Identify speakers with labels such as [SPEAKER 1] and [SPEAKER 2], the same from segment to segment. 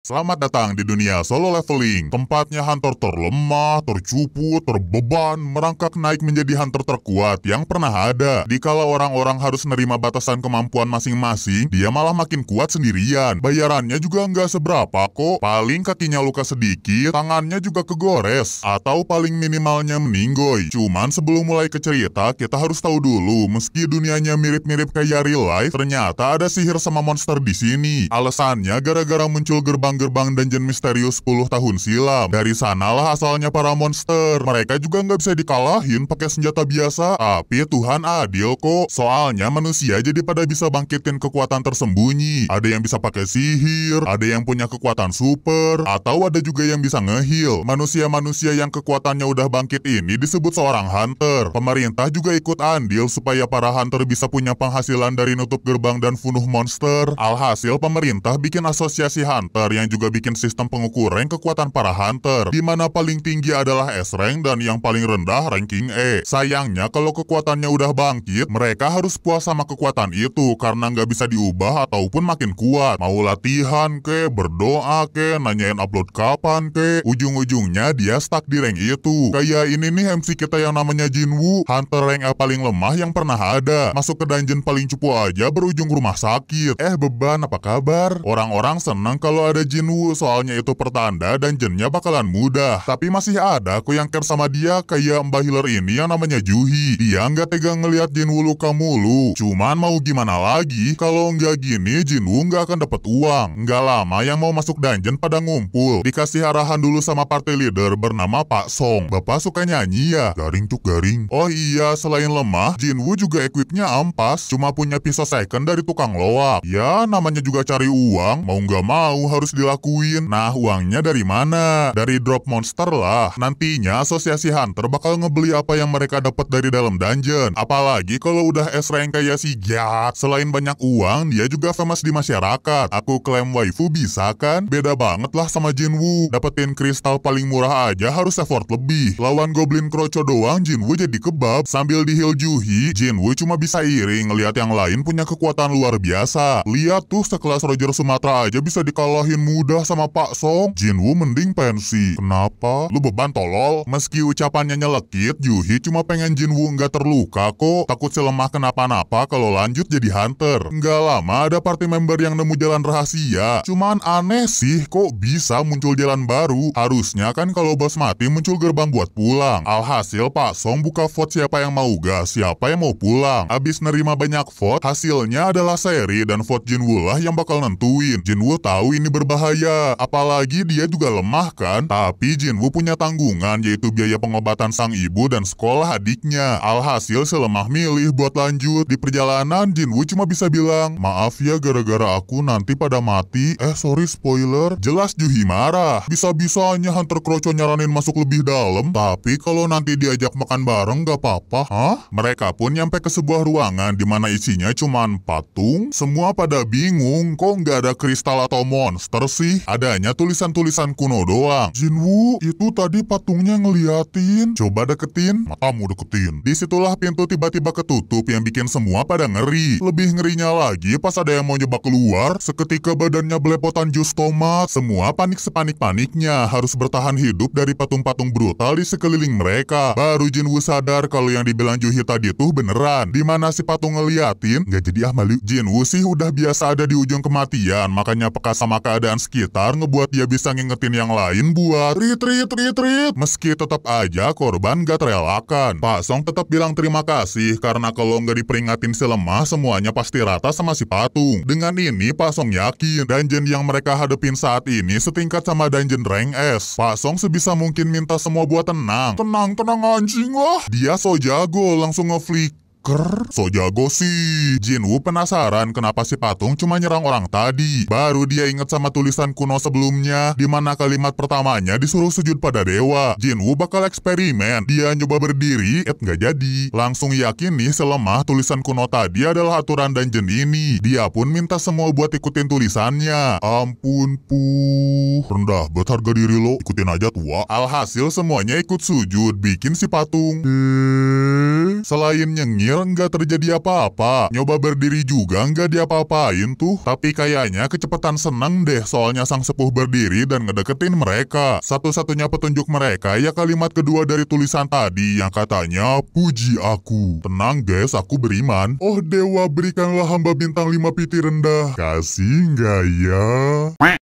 [SPEAKER 1] Selamat datang di dunia solo leveling. Tempatnya hunter terlemah, tercupu, terbeban, merangkak naik menjadi hunter terkuat yang pernah ada. Dikala orang-orang harus menerima batasan kemampuan masing-masing, dia malah makin kuat sendirian. Bayarannya juga nggak seberapa kok. Paling kakinya luka sedikit, tangannya juga kegores. Atau paling minimalnya meninggoy. Cuman sebelum mulai ke cerita, kita harus tahu dulu, meski dunianya mirip-mirip kayak real life, ternyata ada sihir sama monster di sini. Alasannya gara-gara muncul gerbang lubang Gerbang Dungeon Misterius 10 tahun silam. Dari sanalah asalnya para monster. Mereka juga nggak bisa dikalahin pakai senjata biasa. Tapi Tuhan adil kok. Soalnya manusia jadi pada bisa bangkitin kekuatan tersembunyi. Ada yang bisa pakai sihir, ada yang punya kekuatan super, atau ada juga yang bisa ngehil. Manusia-manusia yang kekuatannya udah bangkit ini disebut seorang hunter. Pemerintah juga ikut andil supaya para hunter bisa punya penghasilan dari nutup gerbang dan funuh monster. Alhasil pemerintah bikin asosiasi hunter yang yang juga bikin sistem pengukuran kekuatan para hunter, di mana paling tinggi adalah S rank dan yang paling rendah ranking E. Sayangnya kalau kekuatannya udah bangkit, mereka harus puas sama kekuatan itu karena nggak bisa diubah ataupun makin kuat. Mau latihan ke, berdoa ke, nanyain upload kapan ke, ujung-ujungnya dia stuck di rank itu. Kayak ini nih MC kita yang namanya Jinwoo, hunter rank A paling lemah yang pernah ada. Masuk ke dungeon paling cupu aja berujung rumah sakit. Eh beban apa kabar? Orang-orang senang kalau ada Jinwoo soalnya itu pertanda dan Jennya bakalan mudah. Tapi masih ada aku yang care sama dia kayak Mbah Healer ini yang namanya Juhi. Dia nggak tega ngelihat Jinwoo luka mulu. Cuman mau gimana lagi, kalau nggak gini Jinwoo nggak akan dapat uang. Nggak lama yang mau masuk dungeon pada ngumpul. Dikasih arahan dulu sama partai leader bernama Pak Song. Bapak suka nyanyi ya? Garing tuh garing. Oh iya, selain lemah, Jinwoo juga equipnya ampas. Cuma punya pisau second dari tukang loak. Ya, namanya juga cari uang. Mau nggak mau harus dilakuin. Nah, uangnya dari mana? Dari drop monster lah. Nantinya asosiasi hunter bakal ngebeli apa yang mereka dapat dari dalam dungeon. Apalagi kalau udah S rank kayak si Jack. Selain banyak uang, dia juga famous di masyarakat. Aku klaim waifu bisa kan? Beda banget lah sama Jinwoo. Dapetin kristal paling murah aja harus effort lebih. Lawan Goblin Kroco doang, Jinwoo jadi kebab. Sambil di heal Juhi, Jinwoo cuma bisa iri ngelihat yang lain punya kekuatan luar biasa. Lihat tuh sekelas Roger Sumatra aja bisa dikalahin mudah sama Pak Song, Jinwoo mending pensi. Kenapa? Lu beban tolol? Meski ucapannya nyelekit, Yuhi cuma pengen Jinwoo nggak terluka kok. Takut si lemah kenapa-napa kalau lanjut jadi hunter. Nggak lama ada party member yang nemu jalan rahasia. Cuman aneh sih kok bisa muncul jalan baru. Harusnya kan kalau bos mati muncul gerbang buat pulang. Alhasil Pak Song buka vote siapa yang mau gas, siapa yang mau pulang. Abis nerima banyak vote, hasilnya adalah seri dan vote Jinwoo lah yang bakal nentuin. Jinwoo tahu ini berbahaya bahaya. Apalagi dia juga lemah kan? Tapi Jinwoo punya tanggungan yaitu biaya pengobatan sang ibu dan sekolah adiknya. Alhasil selemah milih buat lanjut. Di perjalanan Jinwoo cuma bisa bilang, maaf ya gara-gara aku nanti pada mati. Eh sorry spoiler, jelas Juhi marah. Bisa-bisanya Hunter Croco nyaranin masuk lebih dalam. Tapi kalau nanti diajak makan bareng gak apa-apa. Hah? Mereka pun nyampe ke sebuah ruangan di mana isinya cuma patung. Semua pada bingung kok nggak ada kristal atau monster sih? Adanya tulisan-tulisan kuno doang. Jinwu, itu tadi patungnya ngeliatin. Coba deketin, matamu deketin. Disitulah pintu tiba-tiba ketutup yang bikin semua pada ngeri. Lebih ngerinya lagi pas ada yang mau nyoba keluar, seketika badannya belepotan jus tomat. Semua panik sepanik-paniknya harus bertahan hidup dari patung-patung brutal di sekeliling mereka. Baru Jinwu sadar kalau yang dibilang Juhi tadi tuh beneran. Dimana si patung ngeliatin, Gak jadi ah malu. Jinwu sih udah biasa ada di ujung kematian, makanya peka sama keadaan sekitar ngebuat dia bisa ngingetin yang lain buat retreat, retreat. Meski tetap aja korban gak terelakkan. Pak Song tetap bilang terima kasih karena kalau nggak diperingatin si lemah semuanya pasti rata sama si patung. Dengan ini Pak Song yakin dungeon yang mereka hadepin saat ini setingkat sama dungeon rank S. Pak Song sebisa mungkin minta semua buat tenang. Tenang, tenang anjing lah. Dia so jago langsung nge Ker, so jago sih. Jinwoo penasaran kenapa si patung cuma nyerang orang tadi. Baru dia inget sama tulisan kuno sebelumnya, di mana kalimat pertamanya disuruh sujud pada dewa. Jinwoo bakal eksperimen. Dia nyoba berdiri, et nggak jadi. Langsung yakin nih selemah tulisan kuno tadi adalah aturan dan dungeon ini. Dia pun minta semua buat ikutin tulisannya. Ampun puh. Rendah, buat harga diri lo. Ikutin aja tua. Alhasil semuanya ikut sujud, bikin si patung. Hmm. Selain nyengir nggak terjadi apa-apa. Nyoba berdiri juga nggak diapa-apain tuh. Tapi kayaknya kecepatan senang deh soalnya sang sepuh berdiri dan ngedeketin mereka. Satu-satunya petunjuk mereka ya kalimat kedua dari tulisan tadi yang katanya puji aku. Tenang guys, aku beriman. Oh dewa berikanlah hamba bintang lima piti rendah. Kasih nggak ya?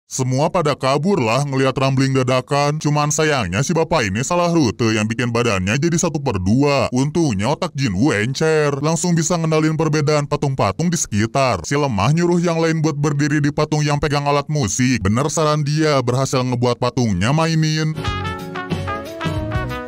[SPEAKER 1] Semua pada kabur lah ngelihat rambling dadakan. Cuman sayangnya si bapak ini salah rute yang bikin badannya jadi satu per dua. Untungnya otak Jin Wu encer. Langsung bisa ngendalin perbedaan patung-patung di sekitar. Si lemah nyuruh yang lain buat berdiri di patung yang pegang alat musik. Bener saran dia berhasil ngebuat patungnya mainin.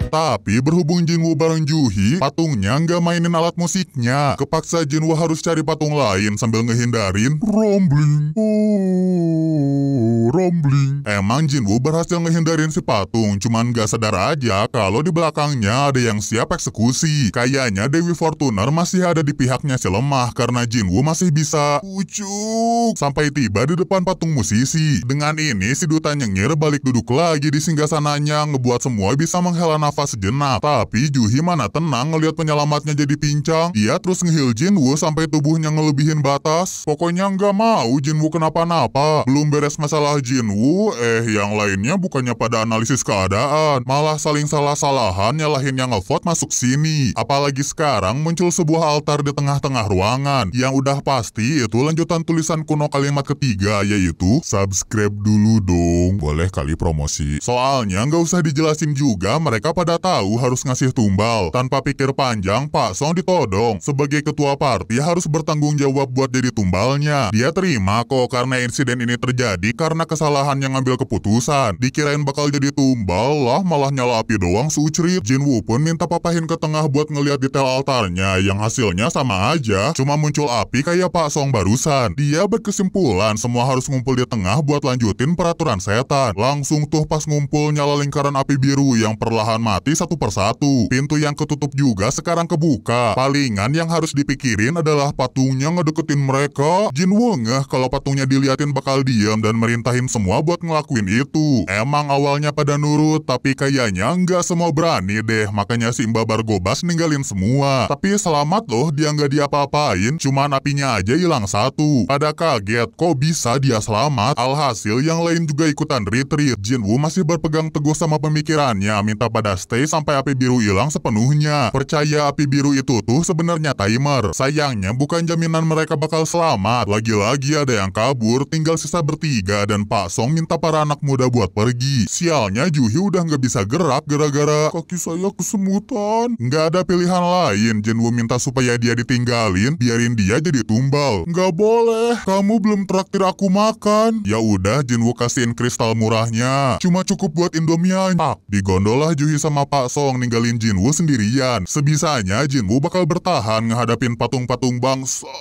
[SPEAKER 1] Tapi berhubung Jinwoo bareng Juhi, patungnya nggak mainin alat musiknya. Kepaksa Jin Wu harus cari patung lain sambil ngehindarin rumbling. Oh rombling. Emang Jinwoo berhasil ngehindarin si patung, cuman gak sadar aja kalau di belakangnya ada yang siap eksekusi. Kayaknya Dewi Fortuner masih ada di pihaknya si lemah karena Jinwoo masih bisa ucuk sampai tiba di depan patung musisi. Dengan ini si duta nyengir balik duduk lagi di singgah sananya ngebuat semua bisa menghela nafas sejenak. Tapi Juhi mana tenang ngelihat penyelamatnya jadi pincang. Ia terus ngehil Jinwoo sampai tubuhnya ngelebihin batas. Pokoknya nggak mau Jinwoo kenapa-napa. Belum beres masalah Jin eh yang lainnya bukannya pada analisis keadaan, malah saling salah-salahan nyalahin yang ngevote masuk sini. Apalagi sekarang muncul sebuah altar di tengah-tengah ruangan, yang udah pasti itu lanjutan tulisan kuno kalimat ketiga, yaitu subscribe dulu dong, boleh kali promosi. Soalnya nggak usah dijelasin juga, mereka pada tahu harus ngasih tumbal. Tanpa pikir panjang, Pak Song ditodong. Sebagai ketua party harus bertanggung jawab buat jadi tumbalnya. Dia terima kok karena insiden ini terjadi karena kesalahan yang ngambil keputusan. Dikirain bakal jadi tumbal lah, malah nyala api doang sucri. Jin Woo pun minta papahin ke tengah buat ngeliat detail altarnya, yang hasilnya sama aja. Cuma muncul api kayak Pak Song barusan. Dia berkesimpulan semua harus ngumpul di tengah buat lanjutin peraturan setan. Langsung tuh pas ngumpul nyala lingkaran api biru yang perlahan mati satu persatu. Pintu yang ketutup juga sekarang kebuka. Palingan yang harus dipikirin adalah patungnya ngedeketin mereka. Jin ngeh kalau patungnya diliatin bakal diam dan merintah semua buat ngelakuin itu. Emang awalnya pada nurut, tapi kayaknya nggak semua berani deh, makanya si Mbak Bargobas ninggalin semua. Tapi selamat loh, dia nggak diapa-apain, cuman apinya aja hilang satu. Pada kaget, kok bisa dia selamat? Alhasil yang lain juga ikutan retreat. Jinwoo masih berpegang teguh sama pemikirannya, minta pada stay sampai api biru hilang sepenuhnya. Percaya api biru itu tuh sebenarnya timer. Sayangnya bukan jaminan mereka bakal selamat. Lagi-lagi ada yang kabur, tinggal sisa bertiga dan Pak Song minta para anak muda buat pergi. Sialnya Juhi udah nggak bisa gerak gara-gara kaki saya kesemutan. Nggak ada pilihan lain. Jinwoo minta supaya dia ditinggalin, biarin dia jadi tumbal. Nggak boleh, kamu belum traktir aku makan. Ya udah, Jinwoo kasihin kristal murahnya. Cuma cukup buat Indomie. Pak, digondolah Juhi sama Pak Song ninggalin Jinwoo sendirian. Sebisanya Jinwoo bakal bertahan ngehadapin patung-patung bangsa.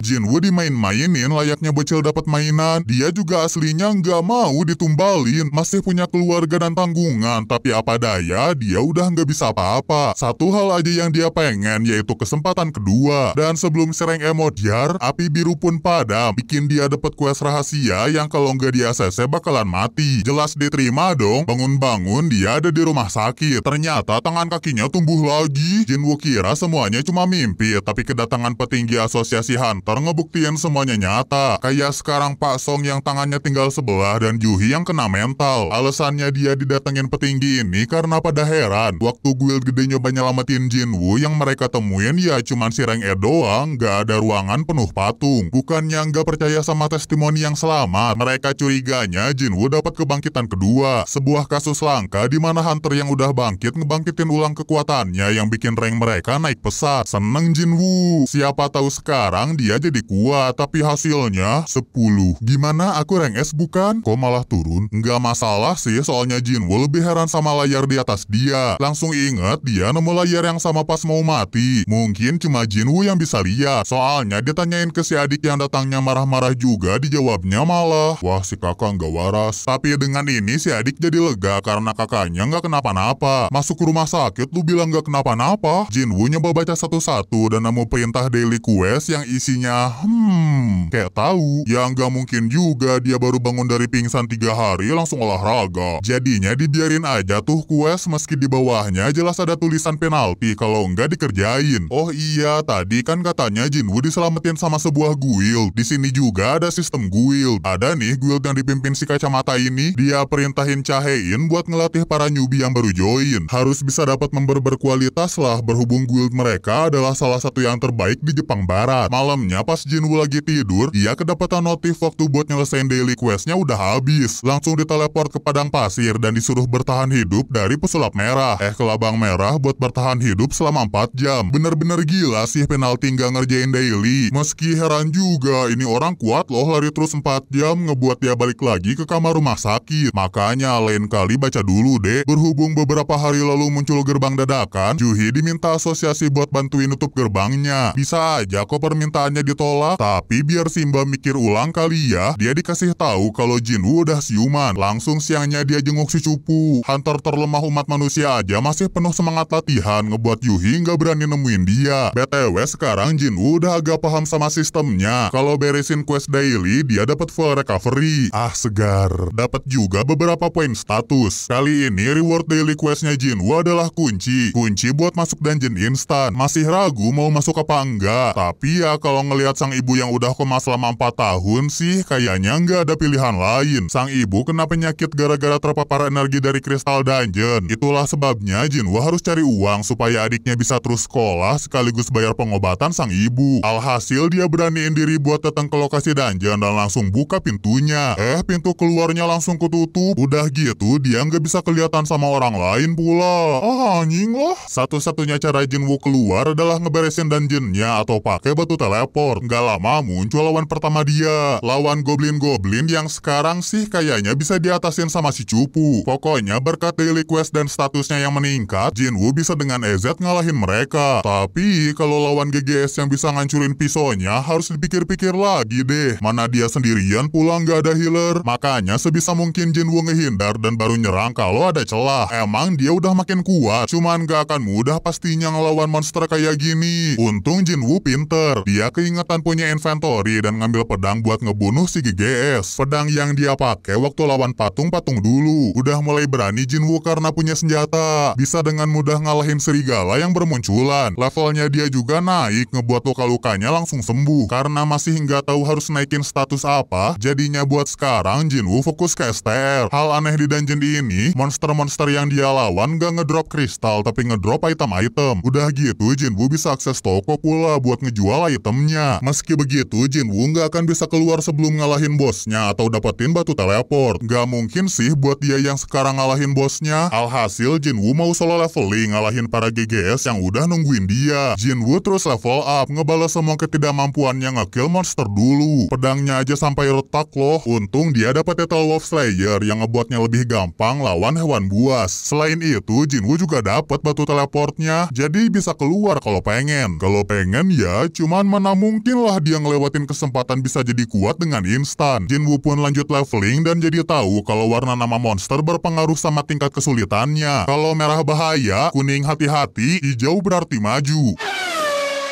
[SPEAKER 1] Jinwoo dimain-mainin layaknya bocil dapat mainan. Dia juga aslinya nggak mau ditumbalin, masih punya keluarga dan tanggungan. Tapi apa daya, dia udah nggak bisa apa-apa. Satu hal aja yang dia pengen, yaitu kesempatan kedua. Dan sebelum sereng Emodiar, api biru pun padam. Bikin dia dapat quest rahasia yang kalau nggak di ACC bakalan mati. Jelas diterima dong, bangun-bangun dia ada di rumah sakit. Ternyata tangan kakinya tumbuh lagi. Jinwoo kira semuanya cuma mimpi, tapi kedatangan petinggi asosiasi Hunter Ntar ngebuktiin semuanya nyata. Kayak sekarang Pak Song yang tangannya tinggal sebelah dan Juhi yang kena mental. Alasannya dia didatengin petinggi ini karena pada heran. Waktu guild gede nyoba nyelamatin Jinwoo yang mereka temuin ya cuman si Reng E doang, gak ada ruangan penuh patung. Bukannya nggak percaya sama testimoni yang selamat, mereka curiganya Jinwoo dapat kebangkitan kedua. Sebuah kasus langka di mana Hunter yang udah bangkit ngebangkitin ulang kekuatannya yang bikin rank mereka naik pesat. Seneng Jinwoo. Siapa tahu sekarang dia jadi kuat, tapi hasilnya 10. Gimana aku rank S bukan? Kok malah turun? Nggak masalah sih, soalnya Jinwoo lebih heran sama layar di atas dia. Langsung inget dia nemu layar yang sama pas mau mati. Mungkin cuma Jinwoo yang bisa lihat. Soalnya dia tanyain ke si adik yang datangnya marah-marah juga, dijawabnya malah. Wah, si kakak nggak waras. Tapi dengan ini si adik jadi lega karena kakaknya nggak kenapa-napa. Masuk ke rumah sakit, lu bilang nggak kenapa-napa. Jinwoo nyoba baca satu-satu dan nemu perintah daily quest yang isinya Rasanya, hmm, kayak tahu. Ya nggak mungkin juga dia baru bangun dari pingsan tiga hari langsung olahraga. Jadinya dibiarin aja tuh quest meski di bawahnya jelas ada tulisan penalti kalau nggak dikerjain. Oh iya, tadi kan katanya Jinwoo diselamatin sama sebuah guild. Di sini juga ada sistem guild. Ada nih guild yang dipimpin si kacamata ini. Dia perintahin Cahein buat ngelatih para newbie yang baru join. Harus bisa dapat member berkualitas lah berhubung guild mereka adalah salah satu yang terbaik di Jepang Barat. Malam Soalnya pas Jinwoo lagi tidur, ia kedapatan notif waktu buat nyelesain daily questnya udah habis. Langsung diteleport ke padang pasir dan disuruh bertahan hidup dari pesulap merah. Eh kelabang merah buat bertahan hidup selama 4 jam. Bener-bener gila sih penalti nggak ngerjain daily. Meski heran juga, ini orang kuat loh lari terus 4 jam ngebuat dia balik lagi ke kamar rumah sakit. Makanya lain kali baca dulu deh. Berhubung beberapa hari lalu muncul gerbang dadakan, Juhi diminta asosiasi buat bantuin nutup gerbangnya. Bisa aja kok permintaannya awalnya ditolak, tapi biar Simba mikir ulang kali ya, dia dikasih tahu kalau Jin udah siuman. Langsung siangnya dia jenguk si Cupu. Hunter terlemah umat manusia aja masih penuh semangat latihan, ngebuat Yuhi nggak berani nemuin dia. BTW sekarang Jin udah agak paham sama sistemnya. Kalau beresin quest daily, dia dapat full recovery. Ah, segar. Dapat juga beberapa poin status. Kali ini reward daily questnya Jinwu adalah kunci. Kunci buat masuk dungeon instan. Masih ragu mau masuk apa enggak. Tapi ya kalau ngelihat sang ibu yang udah koma selama 4 tahun sih, kayaknya nggak ada pilihan lain. Sang ibu kena penyakit gara-gara terpapar energi dari kristal dungeon. Itulah sebabnya Jinwo harus cari uang supaya adiknya bisa terus sekolah sekaligus bayar pengobatan sang ibu. Alhasil dia beraniin diri buat datang ke lokasi dungeon dan langsung buka pintunya. Eh, pintu keluarnya langsung kututup. Udah gitu, dia nggak bisa kelihatan sama orang lain pula. Ah, anjing lah. Satu-satunya cara Jinwoo keluar adalah ngeberesin dungeonnya atau pakai batu telepon rapor. Nggak lama muncul lawan pertama dia, lawan goblin-goblin yang sekarang sih kayaknya bisa diatasin sama si Cupu. Pokoknya berkat daily quest dan statusnya yang meningkat, Jinwoo bisa dengan EZ ngalahin mereka. Tapi kalau lawan GGS yang bisa ngancurin pisaunya harus dipikir-pikir lagi deh. Mana dia sendirian pulang nggak ada healer. Makanya sebisa mungkin Jinwoo ngehindar dan baru nyerang kalau ada celah. Emang dia udah makin kuat, cuman nggak akan mudah pastinya ngelawan monster kayak gini. Untung Jinwoo pinter, dia keinginan ingatan punya inventory dan ngambil pedang buat ngebunuh si GGS. Pedang yang dia pakai waktu lawan patung-patung dulu. Udah mulai berani Jinwoo karena punya senjata. Bisa dengan mudah ngalahin serigala yang bermunculan. Levelnya dia juga naik ngebuat luka-lukanya langsung sembuh. Karena masih nggak tahu harus naikin status apa, jadinya buat sekarang Jinwoo fokus ke STR. Hal aneh di dungeon ini, monster-monster yang dia lawan nggak ngedrop kristal tapi ngedrop item-item. Udah gitu Jinwoo bisa akses toko pula buat ngejual itemnya bosnya. Meski begitu, Jin Jinwoo nggak akan bisa keluar sebelum ngalahin bosnya atau dapetin batu teleport. Gak mungkin sih buat dia yang sekarang ngalahin bosnya. Alhasil, Jin Jinwoo mau solo leveling ngalahin para GGS yang udah nungguin dia. Jin Jinwoo terus level up, ngebalas semua ketidakmampuannya ngekill monster dulu. Pedangnya aja sampai retak loh. Untung dia dapat Tetal Wolf Slayer yang ngebuatnya lebih gampang lawan hewan buas. Selain itu, Jin Jinwoo juga dapat batu teleportnya, jadi bisa keluar kalau pengen. Kalau pengen ya, cuman menamu mungkinlah dia ngelewatin kesempatan bisa jadi kuat dengan instan. Jinwoo pun lanjut leveling dan jadi tahu kalau warna nama monster berpengaruh sama tingkat kesulitannya. Kalau merah bahaya, kuning hati-hati, hijau berarti maju.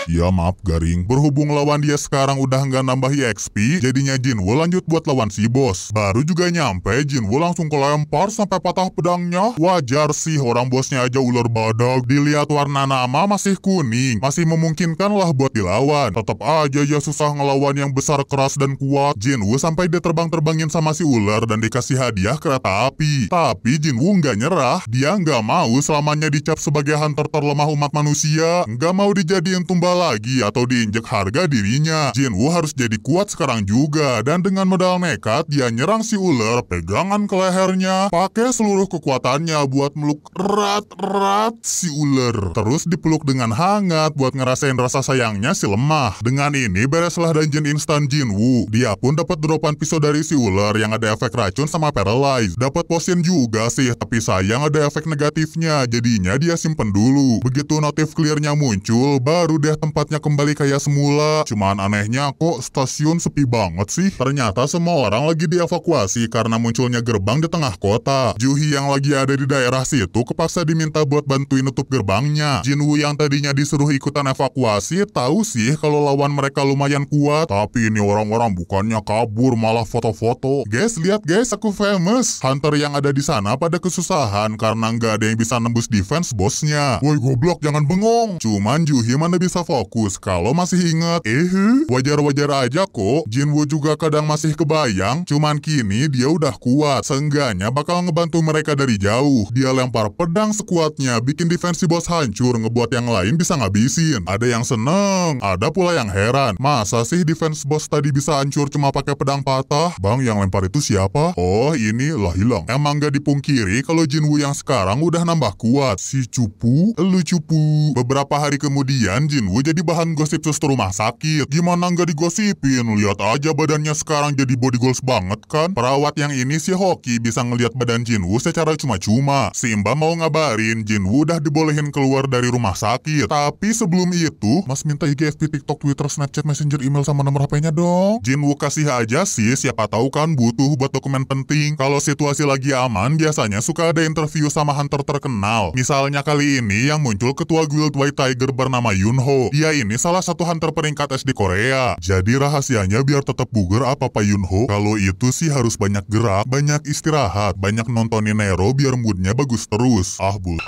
[SPEAKER 1] Ya maaf garing. Berhubung lawan dia sekarang udah nggak nambah EXP, jadinya Jin Jinwoo lanjut buat lawan si bos. Baru juga nyampe, Jin Jinwoo langsung kelempar sampai patah pedangnya. Wajar sih orang bosnya aja ular badak. Dilihat warna nama masih kuning, masih memungkinkan lah buat dilawan. Tetap aja ya susah ngelawan yang besar keras dan kuat. Jin Wu sampai dia terbang-terbangin sama si ular dan dikasih hadiah kereta api. Tapi Jin Wu nggak nyerah, dia nggak mau selamanya dicap sebagai hunter terlemah umat manusia, nggak mau dijadiin tumbal lagi atau diinjek harga dirinya. Jinwoo harus jadi kuat sekarang juga dan dengan modal nekat dia nyerang si ular pegangan ke lehernya pakai seluruh kekuatannya buat meluk erat-erat si ular. Terus dipeluk dengan hangat buat ngerasain rasa sayangnya si lemah. Dengan ini bereslah dungeon instan Jinwoo. Dia pun dapat dropan pisau dari si ular yang ada efek racun sama paralyze. Dapat potion juga sih, tapi sayang ada efek negatifnya. Jadinya dia simpen dulu. Begitu notif clearnya muncul, baru deh tempatnya kembali kayak semula. Cuman anehnya kok stasiun sepi banget sih. Ternyata semua orang lagi dievakuasi karena munculnya gerbang di tengah kota. Juhi yang lagi ada di daerah situ kepaksa diminta buat bantuin nutup gerbangnya. Jinwoo yang tadinya disuruh ikutan evakuasi tahu sih kalau lawan mereka lumayan kuat. Tapi ini orang-orang bukannya kabur malah foto-foto. Guys, lihat guys aku famous. Hunter yang ada di sana pada kesusahan karena nggak ada yang bisa nembus defense bosnya. Woi goblok jangan bengong. Cuman Juhi mana bisa fokus. Kalau masih inget, eh wajar-wajar aja kok. Jinwoo juga kadang masih kebayang, cuman kini dia udah kuat. Seenggaknya bakal ngebantu mereka dari jauh. Dia lempar pedang sekuatnya, bikin defensi bos hancur, ngebuat yang lain bisa ngabisin. Ada yang seneng, ada pula yang heran. Masa sih defense bos tadi bisa hancur cuma pakai pedang patah? Bang, yang lempar itu siapa? Oh, ini lah hilang. Emang gak dipungkiri kalau Jinwoo yang sekarang udah nambah kuat. Si cupu, lu cupu. Beberapa hari kemudian, Jinwoo Gue jadi bahan gosip suster rumah sakit. Gimana nggak digosipin? Lihat aja badannya sekarang jadi body goals banget kan? Perawat yang ini si Hoki bisa ngelihat badan Jinwoo secara cuma-cuma. Simba mau ngabarin Jinwoo udah dibolehin keluar dari rumah sakit. Tapi sebelum itu, Mas minta IG, FB, TikTok, Twitter, Snapchat, Messenger, email sama nomor HP-nya dong. Jinwoo kasih aja sih, siapa tahu kan butuh buat dokumen penting. Kalau situasi lagi aman, biasanya suka ada interview sama hunter terkenal. Misalnya kali ini yang muncul ketua Guild White Tiger bernama Yunho. Dia ini salah satu hunter peringkat SD Korea. Jadi rahasianya biar tetap bugar apa Pak Yunho, kalau itu sih harus banyak gerak, banyak istirahat, banyak nontonin Nero biar moodnya bagus terus. Ah, bu.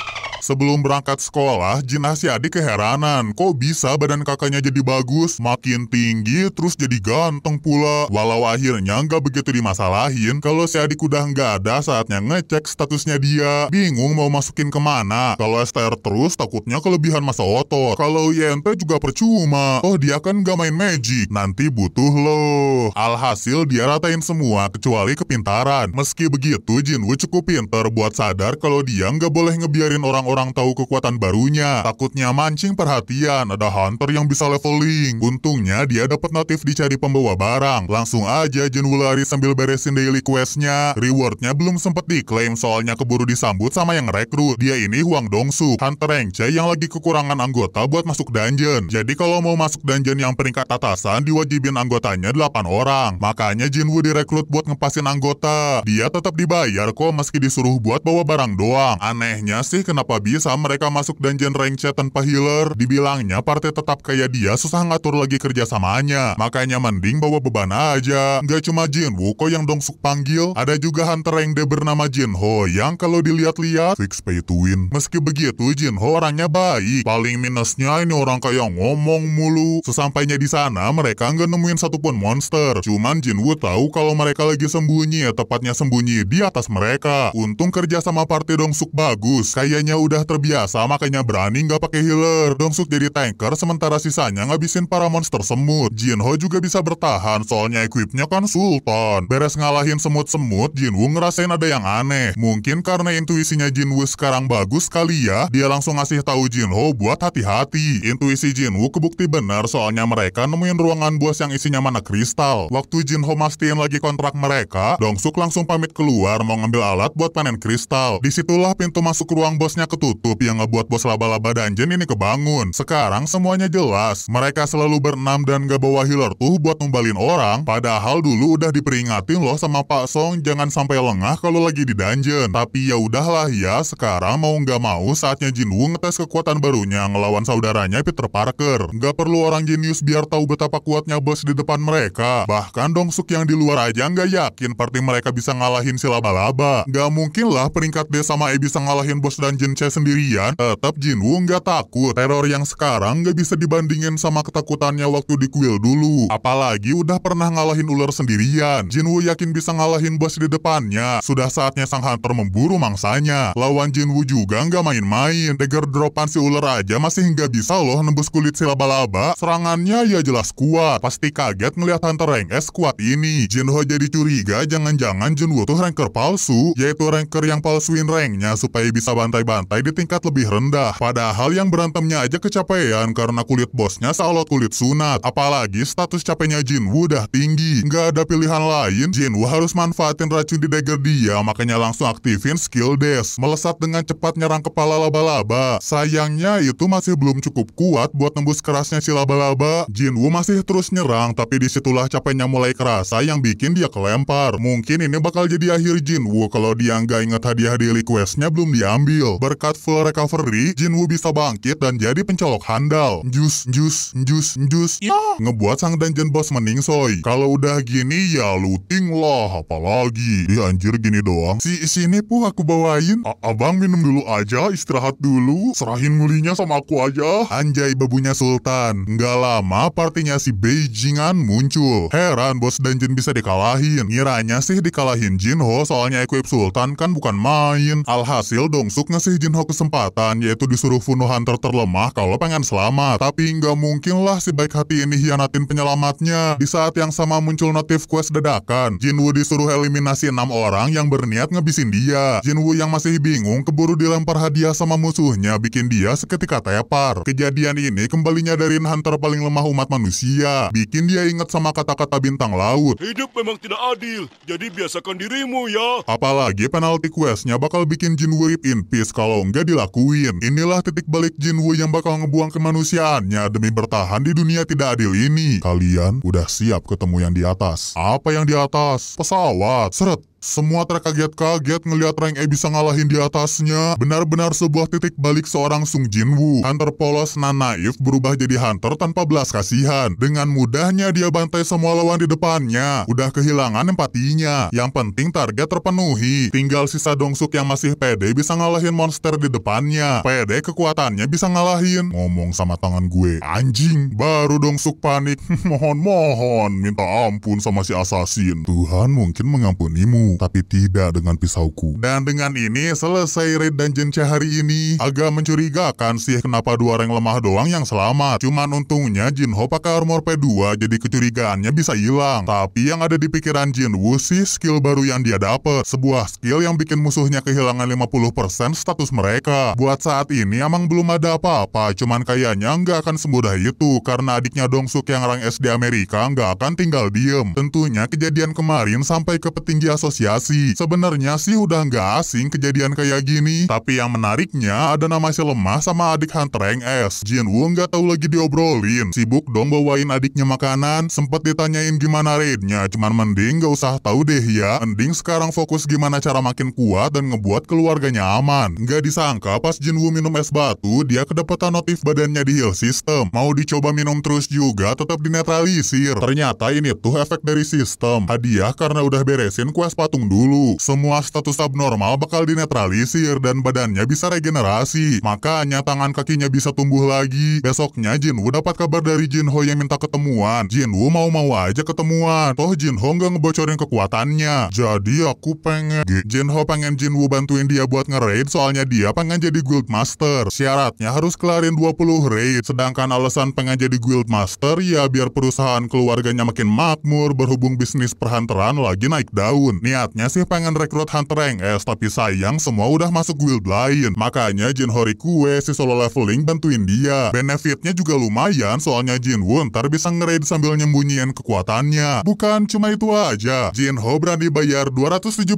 [SPEAKER 1] Sebelum berangkat sekolah, Jin adik keheranan. Kok bisa badan kakaknya jadi bagus? Makin tinggi, terus jadi ganteng pula. Walau akhirnya nggak begitu dimasalahin, kalau si adik udah nggak ada saatnya ngecek statusnya dia. Bingung mau masukin kemana? Kalau STR terus, takutnya kelebihan masa otot. Kalau Yente juga percuma. Oh, dia kan nggak main magic. Nanti butuh loh. Alhasil, dia ratain semua, kecuali kepintaran. Meski begitu, Jinwoo cukup pinter buat sadar kalau dia nggak boleh ngebiarin orang-orang orang tahu kekuatan barunya. Takutnya mancing perhatian, ada hunter yang bisa leveling. Untungnya dia dapat notif dicari pembawa barang. Langsung aja Jinwoo lari sambil beresin daily questnya. Rewardnya belum sempet diklaim soalnya keburu disambut sama yang rekrut. Dia ini Huang Dongsu, hunter Engce yang lagi kekurangan anggota buat masuk dungeon. Jadi kalau mau masuk dungeon yang peringkat atasan diwajibin anggotanya 8 orang. Makanya Jinwoo direkrut buat ngepasin anggota. Dia tetap dibayar kok meski disuruh buat bawa barang doang. Anehnya sih kenapa bisa mereka masuk dungeon rank C tanpa healer. Dibilangnya partai tetap kayak dia susah ngatur lagi kerjasamanya. Makanya mending bawa beban aja. Gak cuma Jin, Wuko yang Dong Dongsuk panggil, ada juga hunter yang D bernama Jin Ho. yang kalau dilihat-lihat fix pay to win. Meski begitu Jin Ho orangnya baik. Paling minusnya ini orang kayak ngomong mulu. Sesampainya di sana mereka nggak nemuin satupun monster. Cuman Jin wu tahu kalau mereka lagi sembunyi, tepatnya sembunyi di atas mereka. Untung kerja sama partai Dongsuk bagus. Kayaknya udah udah terbiasa makanya berani nggak pakai healer. Dongsuk jadi tanker sementara sisanya ngabisin para monster semut. Jinho juga bisa bertahan soalnya equipnya kan Sultan. Beres ngalahin semut-semut, Jinwoo ngerasain ada yang aneh. Mungkin karena intuisinya Jinwoo sekarang bagus kali ya, dia langsung ngasih tahu Jinho buat hati-hati. Intuisi Jinwoo kebukti benar soalnya mereka nemuin ruangan buas yang isinya mana kristal. Waktu Jinho mastiin lagi kontrak mereka, Dongsuk langsung pamit keluar mau ngambil alat buat panen kristal. Disitulah pintu masuk ruang bosnya ke Tutup yang ngebuat bos laba-laba dungeon ini kebangun. Sekarang semuanya jelas. Mereka selalu berenam dan gak bawa healer tuh buat numbalin orang. Padahal dulu udah diperingatin loh sama Pak Song jangan sampai lengah kalau lagi di dungeon. Tapi ya udahlah ya, sekarang mau nggak mau saatnya Jinwoo ngetes kekuatan barunya ngelawan saudaranya Peter Parker. Nggak perlu orang jenius biar tahu betapa kuatnya bos di depan mereka. Bahkan Dong Suk yang di luar aja nggak yakin party mereka bisa ngalahin si laba-laba. Nggak mungkin lah peringkat D sama E bisa ngalahin bos dungeon chest sendirian, tetap eh, Jinwoo nggak takut. Teror yang sekarang nggak bisa dibandingin sama ketakutannya waktu di kuil dulu. Apalagi udah pernah ngalahin ular sendirian. Jinwoo yakin bisa ngalahin bos di depannya. Sudah saatnya sang hunter memburu mangsanya. Lawan Jinwoo juga nggak main-main. Dagger dropan si ular aja masih nggak bisa loh nembus kulit si laba-laba. Serangannya ya jelas kuat. Pasti kaget ngelihat hunter rank S kuat ini. Jin Ho jadi curiga jangan-jangan Jinwoo tuh ranker palsu. Yaitu ranker yang palsuin ranknya supaya bisa bantai-bantai dinilai di tingkat lebih rendah. Padahal yang berantemnya aja kecapean karena kulit bosnya seolah kulit sunat. Apalagi status capeknya Jinwoo udah tinggi. Nggak ada pilihan lain, Jin Jinwoo harus manfaatin racun di dagger dia, makanya langsung aktifin skill desk. Melesat dengan cepat nyerang kepala laba-laba. Sayangnya itu masih belum cukup kuat buat nembus kerasnya si laba-laba. Jinwoo masih terus nyerang, tapi disitulah capeknya mulai kerasa yang bikin dia kelempar. Mungkin ini bakal jadi akhir Jin Jinwoo kalau dia nggak inget hadiah daily questnya belum diambil. Berkat full recovery, Jinwoo bisa bangkit dan jadi pencolok handal. Jus, jus, jus, jus, ya. Ngebuat sang dungeon boss meningsoy. Kalau udah gini ya looting lah, apalagi. Ya anjir gini doang. Si sini pu aku bawain. A abang minum dulu aja, istirahat dulu. Serahin mulinya sama aku aja. Anjay babunya Sultan. Nggak lama partinya si Beijingan muncul. Heran bos dungeon bisa dikalahin. Ngiranya sih dikalahin Jinho soalnya equip Sultan kan bukan main. Alhasil dong Dongsuk ngasih Jinho kesempatan yaitu disuruh Funo Hunter terlemah kalau pengen selamat. Tapi nggak mungkin lah si baik hati ini hianatin penyelamatnya. Di saat yang sama muncul notif quest dadakan. Jinwoo disuruh eliminasi enam orang yang berniat ngebisin dia. Jinwoo yang masih bingung keburu dilempar hadiah sama musuhnya bikin dia seketika tepar. Kejadian ini kembali nyadarin Hunter paling lemah umat manusia. Bikin dia inget sama kata-kata bintang laut. Hidup memang tidak adil, jadi biasakan dirimu ya. Apalagi penalti questnya bakal bikin Jinwoo rip in peace kalau nggak dilakuin. Inilah titik balik Jin Woo yang bakal ngebuang kemanusiaannya demi bertahan di dunia tidak adil ini. Kalian udah siap ketemu yang di atas? Apa yang di atas? Pesawat, seret, semua terkaget-kaget ngelihat Rang E bisa ngalahin di atasnya. Benar-benar sebuah titik balik seorang Sung Jin Woo. Hunter polos nan naif berubah jadi Hunter tanpa belas kasihan. Dengan mudahnya dia bantai semua lawan di depannya. Udah kehilangan empatinya. Yang penting target terpenuhi. Tinggal sisa Dong Suk yang masih pede bisa ngalahin monster di depannya. Pede kekuatannya bisa ngalahin. Ngomong sama tangan gue. Anjing. Baru Dong Suk panik. Mohon-mohon. Minta ampun sama si asasin. Tuhan mungkin mengampunimu tapi tidak dengan pisauku. Dan dengan ini selesai raid dungeon hari ini. Agak mencurigakan sih kenapa dua orang lemah doang yang selamat. Cuman untungnya Jinho pakai armor P2 jadi kecurigaannya bisa hilang. Tapi yang ada di pikiran Jinwoo sih skill baru yang dia dapat. Sebuah skill yang bikin musuhnya kehilangan 50% status mereka. Buat saat ini emang belum ada apa-apa, cuman kayaknya nggak akan semudah itu karena adiknya Dongsuk yang orang SD Amerika nggak akan tinggal diem. Tentunya kejadian kemarin sampai ke petinggi asosiasi apresiasi. Sebenarnya sih udah nggak asing kejadian kayak gini, tapi yang menariknya ada nama si lemah sama adik Hantreng S. Jin Woo nggak tahu lagi diobrolin, sibuk dong bawain adiknya makanan, sempet ditanyain gimana raidnya, cuman mending nggak usah tahu deh ya, mending sekarang fokus gimana cara makin kuat dan ngebuat keluarganya aman. Nggak disangka pas Jin Woo minum es batu, dia kedapatan notif badannya di heal system. Mau dicoba minum terus juga tetap dinetralisir. Ternyata ini tuh efek dari sistem. Hadiah karena udah beresin quest 14 patung dulu. Semua status abnormal bakal dinetralisir dan badannya bisa regenerasi. Makanya tangan kakinya bisa tumbuh lagi. Besoknya Jin Jinwoo dapat kabar dari Jin Ho yang minta ketemuan. Jin Jinwoo mau-mau aja ketemuan. Toh Jin Jinho nggak ngebocorin kekuatannya. Jadi aku pengen... Jin Ho pengen Jin Jinwoo bantuin dia buat nge soalnya dia pengen jadi guild master. Syaratnya harus kelarin 20 raid. Sedangkan alasan pengen jadi guild master ya biar perusahaan keluarganya makin makmur berhubung bisnis perhantaran lagi naik daun. Nih niatnya sih pengen rekrut Hunter S, tapi sayang semua udah masuk guild lain. Makanya Jin Horikue, si solo leveling bantuin dia. Benefitnya juga lumayan, soalnya Jin Woo ntar bisa ngeraid sambil nyembunyiin kekuatannya. Bukan cuma itu aja, Jin Ho berani bayar 271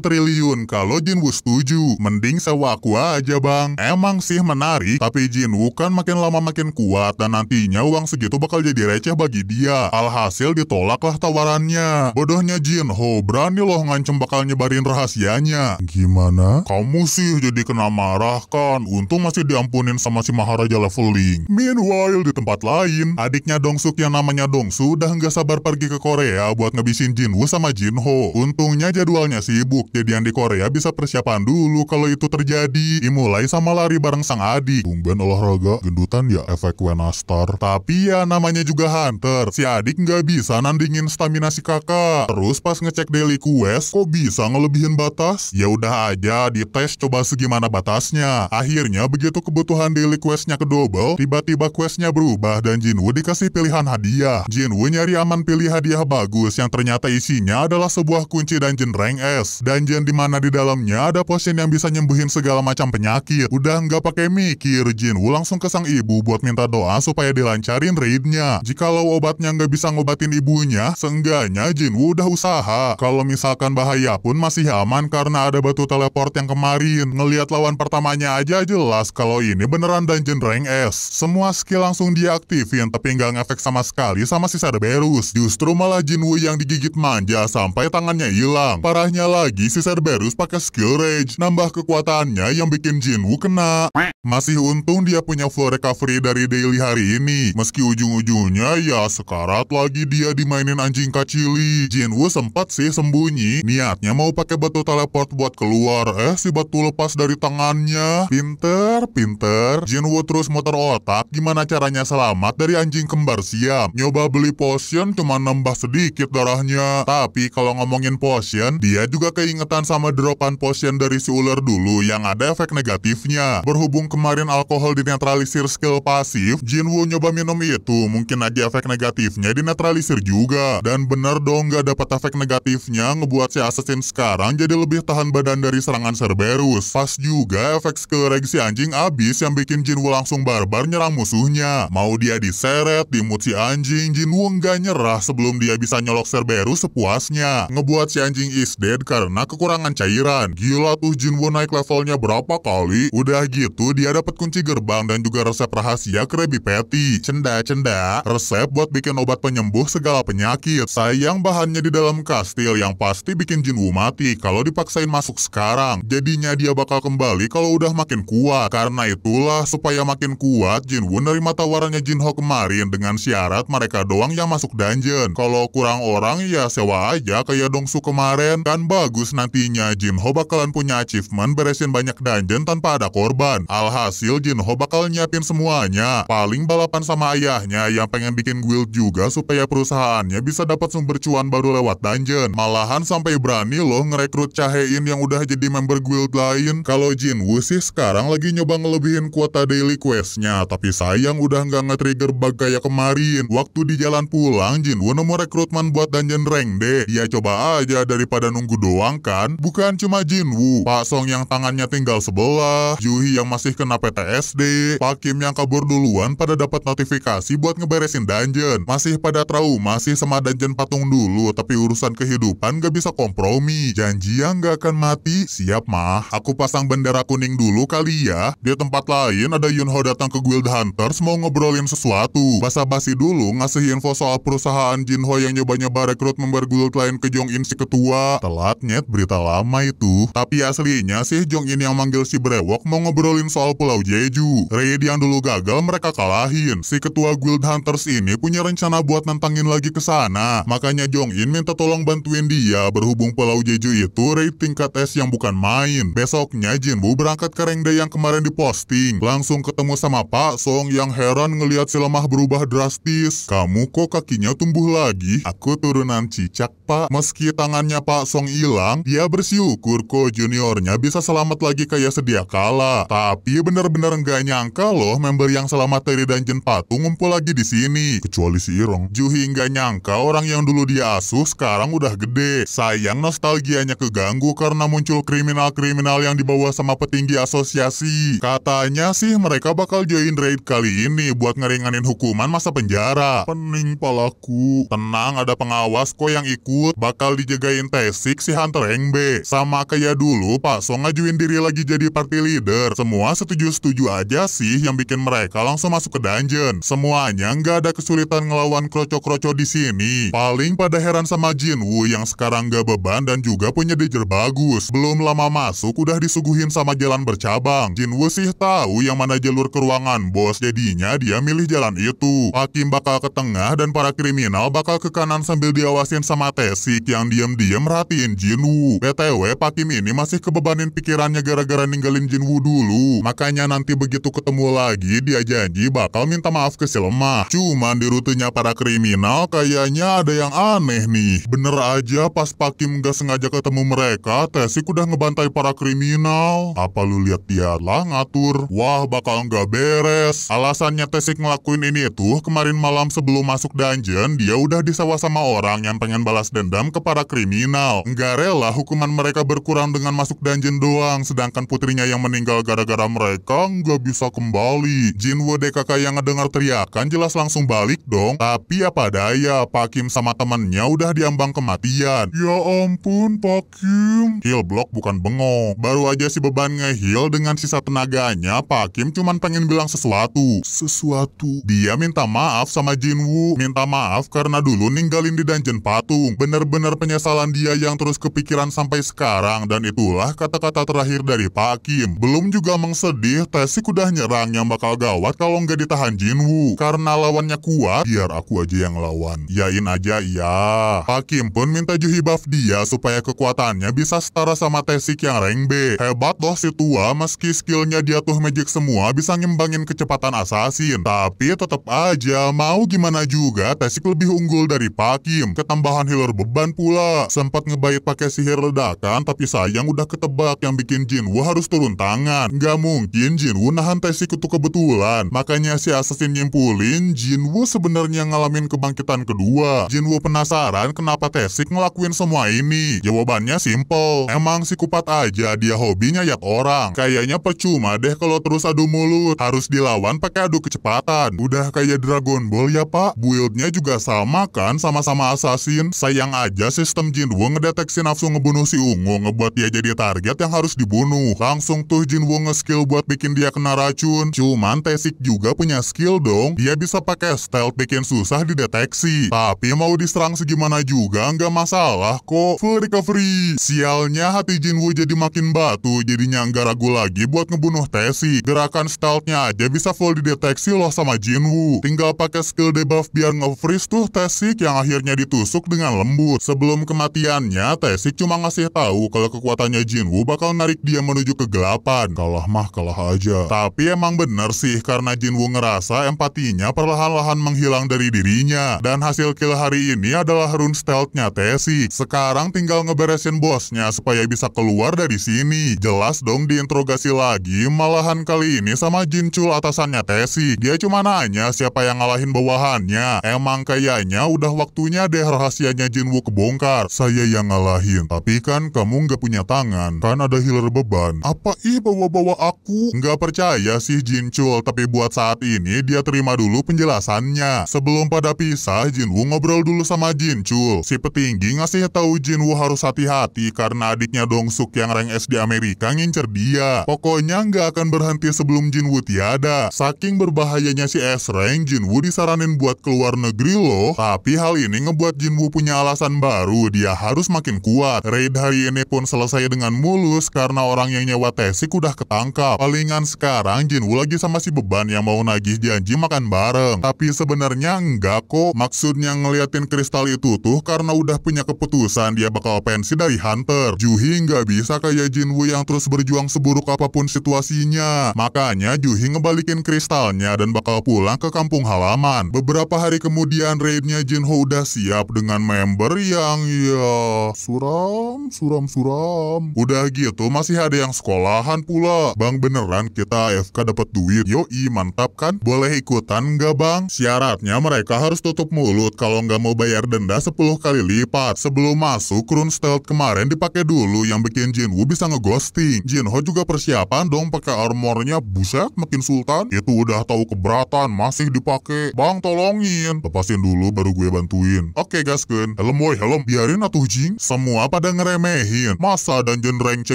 [SPEAKER 1] triliun kalau Jin Woo setuju. Mending sewa aku aja bang. Emang sih menarik, tapi Jin Woo kan makin lama makin kuat dan nantinya uang segitu bakal jadi receh bagi dia. Alhasil ditolaklah tawarannya. Bodohnya Jin Ho berani loh toh ngancem bakal nyebarin rahasianya. Gimana? Kamu sih jadi kena marah kan? Untung masih diampunin sama si Maharaja Leveling. Meanwhile di tempat lain, adiknya Dongsuk yang namanya Dongsu udah nggak sabar pergi ke Korea buat ngebisin Jinwoo sama Jinho. Untungnya jadwalnya sibuk, jadi yang di Korea bisa persiapan dulu kalau itu terjadi. Dimulai sama lari bareng sang adik. Tumben olahraga, gendutan ya efek Wenastar. Tapi ya namanya juga Hunter, si adik nggak bisa nandingin stamina si kakak. Terus pas ngecek daily kue, tes, kok bisa ngelebihin batas? Ya udah aja, dites coba segimana batasnya. Akhirnya begitu kebutuhan daily questnya ke double, tiba-tiba questnya berubah dan Jinwoo dikasih pilihan hadiah. Jinwoo nyari aman pilih hadiah bagus yang ternyata isinya adalah sebuah kunci dungeon rank S. Dan dimana di mana di dalamnya ada potion yang bisa nyembuhin segala macam penyakit. Udah nggak pakai mikir, Jinwoo langsung ke sang ibu buat minta doa supaya dilancarin raidnya. Jikalau obatnya nggak bisa ngobatin ibunya, seenggaknya Jinwoo udah usaha. Kalau misalkan merasakan bahaya pun masih aman karena ada batu teleport yang kemarin. Ngeliat lawan pertamanya aja jelas kalau ini beneran dungeon rank S. Semua skill langsung diaktifin tapi nggak ngefek sama sekali sama si Cerberus. Justru malah Jinwu yang digigit manja sampai tangannya hilang. Parahnya lagi si Cerberus pakai skill rage. Nambah kekuatannya yang bikin Jinwu kena. Masih untung dia punya flow recovery dari daily hari ini. Meski ujung-ujungnya ya sekarat lagi dia dimainin anjing kacili. Jinwu sempat sih sembunyi sembunyi, niatnya mau pakai batu teleport buat keluar. Eh, si batu lepas dari tangannya. Pinter, pinter. Jinwoo terus muter otak gimana caranya selamat dari anjing kembar siam. Nyoba beli potion cuma nambah sedikit darahnya. Tapi kalau ngomongin potion, dia juga keingetan sama dropan potion dari si ular dulu yang ada efek negatifnya. Berhubung kemarin alkohol dinetralisir skill pasif, Jinwoo nyoba minum itu. Mungkin aja efek negatifnya dinetralisir juga. Dan bener dong gak dapat efek negatifnya ngebuat membuat si assassin sekarang jadi lebih tahan badan dari serangan Cerberus. Pas juga efek skill reg anjing abis yang bikin Jinwoo langsung barbar nyerang musuhnya. Mau dia diseret, dimut si anjing, Jinwoo nggak nyerah sebelum dia bisa nyolok Cerberus sepuasnya. Ngebuat si anjing is dead karena kekurangan cairan. Gila tuh Jinwoo naik levelnya berapa kali? Udah gitu dia dapat kunci gerbang dan juga resep rahasia Krabby Patty. Cenda-cenda, resep buat bikin obat penyembuh segala penyakit. Sayang bahannya di dalam kastil yang pas pasti bikin Jinwu mati kalau dipaksain masuk sekarang. Jadinya dia bakal kembali kalau udah makin kuat. Karena itulah supaya makin kuat, Jinwu nerima tawarannya Jinho kemarin dengan syarat mereka doang yang masuk dungeon. Kalau kurang orang ya sewa aja kayak Dongsu kemarin. Kan bagus nantinya Jinho bakalan punya achievement beresin banyak dungeon tanpa ada korban. Alhasil Jinho bakal nyiapin semuanya. Paling balapan sama ayahnya yang pengen bikin guild juga supaya perusahaannya bisa dapat sumber cuan baru lewat dungeon. Malahan sampai berani loh ngerekrut cahein yang udah jadi member guild lain. Kalau Jinwoo sih sekarang lagi nyoba ngelebihin kuota daily questnya, tapi sayang udah nggak nge-trigger bug kayak kemarin. Waktu di jalan pulang, Jin Jinwoo nemu rekrutmen buat dungeon rank deh. Ya coba aja daripada nunggu doang kan. Bukan cuma Jinwoo, Pak Song yang tangannya tinggal sebelah, Juhi yang masih kena PTSD, Pak Kim yang kabur duluan pada dapat notifikasi buat ngeberesin dungeon. Masih pada trauma sih sama dungeon patung dulu, tapi urusan kehidupan gak bisa bisa kompromi. Janji yang gak akan mati. Siap, mah. Aku pasang bendera kuning dulu kali ya. Di tempat lain ada Yunho datang ke Guild Hunters mau ngobrolin sesuatu. Basa-basi dulu ngasih info soal perusahaan Jinho yang nyoba-nyoba rekrut member guild lain ke Jong-in si ketua. Telat nyet berita lama itu. Tapi aslinya sih Jong-in yang manggil si Brewok mau ngobrolin soal Pulau Jeju. Raid yang dulu gagal mereka kalahin. Si ketua Guild Hunters ini punya rencana buat nantangin lagi ke sana. Makanya Jong-in minta tolong bantuin dia berhubung Pulau Jeju itu rating S yang bukan main. Besoknya Jinbu berangkat ke Rengde yang kemarin diposting. Langsung ketemu sama Pak Song yang heran ngelihat si lemah berubah drastis. Kamu kok kakinya tumbuh lagi? Aku turunan cicak, Pak. Meski tangannya Pak Song hilang, dia bersyukur kok juniornya bisa selamat lagi kayak sedia kala. Tapi bener-bener nggak nyangka loh member yang selamat dari Dungeon Patung ngumpul lagi di sini. Kecuali si Irong. Juhi nggak nyangka orang yang dulu dia asuh sekarang udah gede. Sayang nostalgianya keganggu karena muncul kriminal-kriminal yang dibawa sama petinggi asosiasi. Katanya sih mereka bakal join raid kali ini buat ngeringanin hukuman masa penjara. Pening palaku. Tenang ada pengawas kok yang ikut. Bakal dijagain Tesik si Hunter Heng B. Sama kayak dulu Pak So ngajuin diri lagi jadi party leader. Semua setuju-setuju aja sih yang bikin mereka langsung masuk ke dungeon. Semuanya nggak ada kesulitan ngelawan kroco-kroco di sini. Paling pada heran sama Jin Jinwoo yang sekarang tangga beban dan juga punya DJ bagus. Belum lama masuk udah disuguhin sama jalan bercabang. Jin sih tahu yang mana jalur ke ruangan bos jadinya dia milih jalan itu. Hakim bakal ke tengah dan para kriminal bakal ke kanan sambil diawasin sama Tesik yang diam-diam merhatiin Jin Wu. BTW Hakim ini masih kebebanin pikirannya gara-gara ninggalin Jin Wu dulu. Makanya nanti begitu ketemu lagi dia janji bakal minta maaf ke si lemah. Cuman di rutenya para kriminal kayaknya ada yang aneh nih. Bener aja pas pas Kim gak sengaja ketemu mereka, Tesik udah ngebantai para kriminal. Apa lu lihat dia lah ngatur? Wah, bakal nggak beres. Alasannya Tesik ngelakuin ini tuh kemarin malam sebelum masuk dungeon, dia udah disewa sama orang yang pengen balas dendam ke para kriminal. Enggak rela hukuman mereka berkurang dengan masuk dungeon doang, sedangkan putrinya yang meninggal gara-gara mereka nggak bisa kembali. Jinwo DKK yang ngedengar teriakan jelas langsung balik dong. Tapi apa daya, Pak Kim sama temannya udah diambang kematian. Ya ampun, Pak Kim. Heal Block bukan bengong. Baru aja si beban ngeheal dengan sisa tenaganya, Pak Kim cuman pengen bilang sesuatu. Sesuatu. Dia minta maaf sama Jinwoo. Minta maaf karena dulu ninggalin di Dungeon Patung. Bener-bener penyesalan dia yang terus kepikiran sampai sekarang. Dan itulah kata-kata terakhir dari Pak Kim. Belum juga mengsedih, Tesik udah nyerang yang bakal gawat kalau nggak ditahan Jinwoo. Karena lawannya kuat, biar aku aja yang lawan. Yain aja, ya. Pak Kim pun minta Juhi buff dia supaya kekuatannya bisa setara sama Tesik yang rank B. Hebat loh si tua, meski skillnya dia tuh magic semua bisa ngembangin kecepatan assassin. Tapi tetap aja, mau gimana juga Tesik lebih unggul dari Pakim. Ketambahan healer beban pula. Sempat ngebait pakai sihir ledakan, tapi sayang udah ketebak yang bikin Jinwoo harus turun tangan. gak mungkin Jinwoo nahan Tesik itu kebetulan. Makanya si assassin nyimpulin, Jinwoo sebenarnya ngalamin kebangkitan kedua. Jinwoo penasaran kenapa Tesik ngelakuin semua ini? Jawabannya simple. Emang si kupat aja dia hobinya ya orang. Kayaknya percuma deh kalau terus adu mulut. Harus dilawan pakai adu kecepatan. Udah kayak Dragon Ball ya pak? Buildnya juga sama kan sama-sama assassin. Sayang aja sistem Jinwoo ngedeteksi nafsu ngebunuh si Ungu ngebuat dia jadi target yang harus dibunuh. Langsung tuh Jinwoo nge-skill buat bikin dia kena racun. Cuman Tesik juga punya skill dong. Dia bisa pakai stealth bikin susah dideteksi. Tapi mau diserang segimana juga nggak masalah salah kok. Full recovery. Sialnya hati Jinwoo jadi makin batu, jadinya nggak ragu lagi buat ngebunuh Tesi. Gerakan stealthnya aja bisa full dideteksi loh sama Jinwoo. Tinggal pakai skill debuff biar nge-freeze tuh Tesi yang akhirnya ditusuk dengan lembut. Sebelum kematiannya, Tesi cuma ngasih tahu kalau kekuatannya Jinwoo bakal narik dia menuju kegelapan. Kalah mah kalah aja. Tapi emang bener sih karena Jinwoo ngerasa empatinya perlahan-lahan menghilang dari dirinya. Dan hasil kill hari ini adalah rune stealthnya Tesi. Sekarang tinggal ngeberesin bosnya supaya bisa keluar dari sini. Jelas dong diinterogasi lagi, malahan kali ini sama Jincul atasannya Tesi. Dia cuma nanya siapa yang ngalahin bawahannya. Emang kayaknya udah waktunya deh rahasianya Jinwu kebongkar. Saya yang ngalahin, tapi kan kamu nggak punya tangan, kan ada healer beban. Apa ih bawa-bawa aku? Nggak percaya sih Jincul, tapi buat saat ini dia terima dulu penjelasannya. Sebelum pada pisah, Jinwu ngobrol dulu sama Jincul. Si petinggi ngasih tahu Woo harus hati-hati karena adiknya Dong Suk yang rank S di Amerika ngincer dia. Pokoknya nggak akan berhenti sebelum Woo tiada. Saking berbahayanya si S rank, Woo disaranin buat keluar negeri loh. Tapi hal ini ngebuat Woo punya alasan baru, dia harus makin kuat. Raid hari ini pun selesai dengan mulus karena orang yang nyewa Tesik udah ketangkap. Palingan sekarang Woo lagi sama si beban yang mau nagih janji makan bareng. Tapi sebenarnya nggak kok, maksudnya ngeliatin kristal itu tuh karena udah punya keputusan San dia bakal pensi dari Hunter. Juhi nggak bisa kayak Jinwoo yang terus berjuang seburuk apapun situasinya. Makanya Juhi ngebalikin kristalnya dan bakal pulang ke kampung halaman. Beberapa hari kemudian raidnya Jinho udah siap dengan member yang ya suram, suram, suram. Udah gitu masih ada yang sekolahan pula. Bang beneran kita AFK dapat duit. Yoi mantap kan? Boleh ikutan nggak bang? Syaratnya mereka harus tutup mulut kalau nggak mau bayar denda 10 kali lipat. Sebelum sebelum masuk, Krun stealth kemarin dipakai dulu yang bikin Jinwoo bisa ngeghosting. Jinho juga persiapan dong pakai armornya, buset makin sultan. Itu udah tahu keberatan, masih dipakai. Bang tolongin. Lepasin dulu baru gue bantuin. Oke okay, guys kan. helm boy helm, biarin atuh jing. Semua pada ngeremehin. Masa dan rank C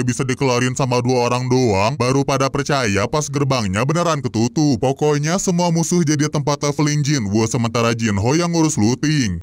[SPEAKER 1] bisa dikelarin sama dua orang doang, baru pada percaya pas gerbangnya beneran ketutup. Pokoknya semua musuh jadi tempat leveling Jinwoo sementara Jin Jinho yang ngurus looting.